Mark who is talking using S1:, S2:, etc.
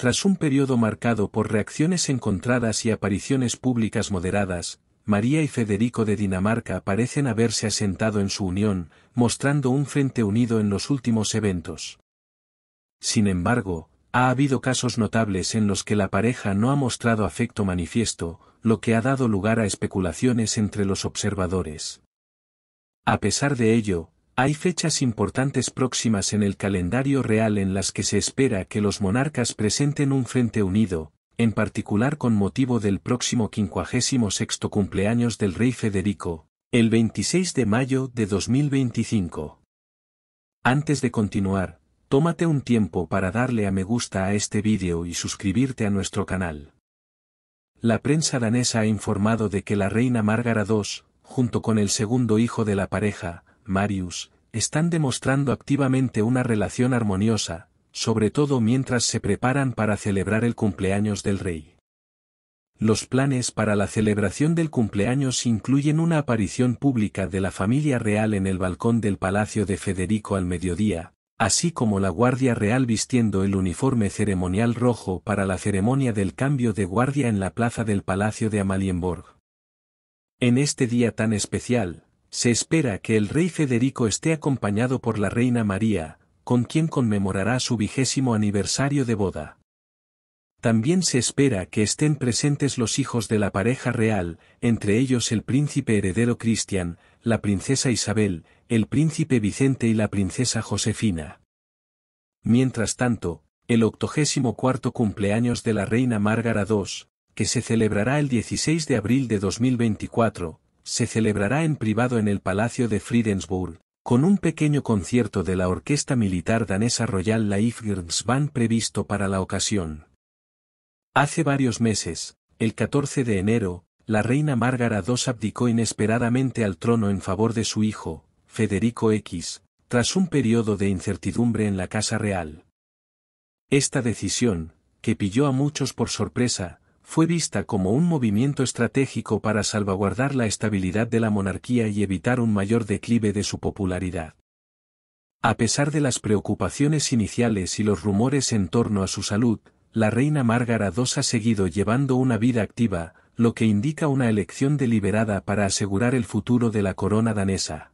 S1: Tras un periodo marcado por reacciones encontradas y apariciones públicas moderadas, María y Federico de Dinamarca parecen haberse asentado en su unión, mostrando un frente unido en los últimos eventos. Sin embargo, ha habido casos notables en los que la pareja no ha mostrado afecto manifiesto, lo que ha dado lugar a especulaciones entre los observadores. A pesar de ello, hay fechas importantes próximas en el calendario real en las que se espera que los monarcas presenten un frente unido, en particular con motivo del próximo 56 cumpleaños del rey Federico, el 26 de mayo de 2025. Antes de continuar, tómate un tiempo para darle a me gusta a este vídeo y suscribirte a nuestro canal. La prensa danesa ha informado de que la reina Márgara II, junto con el segundo hijo de la pareja, Marius, están demostrando activamente una relación armoniosa, sobre todo mientras se preparan para celebrar el cumpleaños del rey. Los planes para la celebración del cumpleaños incluyen una aparición pública de la familia real en el balcón del Palacio de Federico al mediodía, así como la Guardia Real vistiendo el uniforme ceremonial rojo para la ceremonia del cambio de guardia en la plaza del Palacio de Amalienborg. En este día tan especial, se espera que el rey Federico esté acompañado por la reina María, con quien conmemorará su vigésimo aniversario de boda. También se espera que estén presentes los hijos de la pareja real, entre ellos el príncipe heredero Cristian, la princesa Isabel, el príncipe Vicente y la princesa Josefina. Mientras tanto, el octogésimo cuarto cumpleaños de la reina Márgara II, que se celebrará el 16 de abril de 2024, se celebrará en privado en el Palacio de Friedensburg, con un pequeño concierto de la Orquesta Militar Danesa Royal Liefgärdsband previsto para la ocasión. Hace varios meses, el 14 de enero, la reina Márgara II abdicó inesperadamente al trono en favor de su hijo, Federico X, tras un periodo de incertidumbre en la Casa Real. Esta decisión, que pilló a muchos por sorpresa, fue vista como un movimiento estratégico para salvaguardar la estabilidad de la monarquía y evitar un mayor declive de su popularidad. A pesar de las preocupaciones iniciales y los rumores en torno a su salud, la reina Márgara II ha seguido llevando una vida activa, lo que indica una elección deliberada para asegurar el futuro de la corona danesa.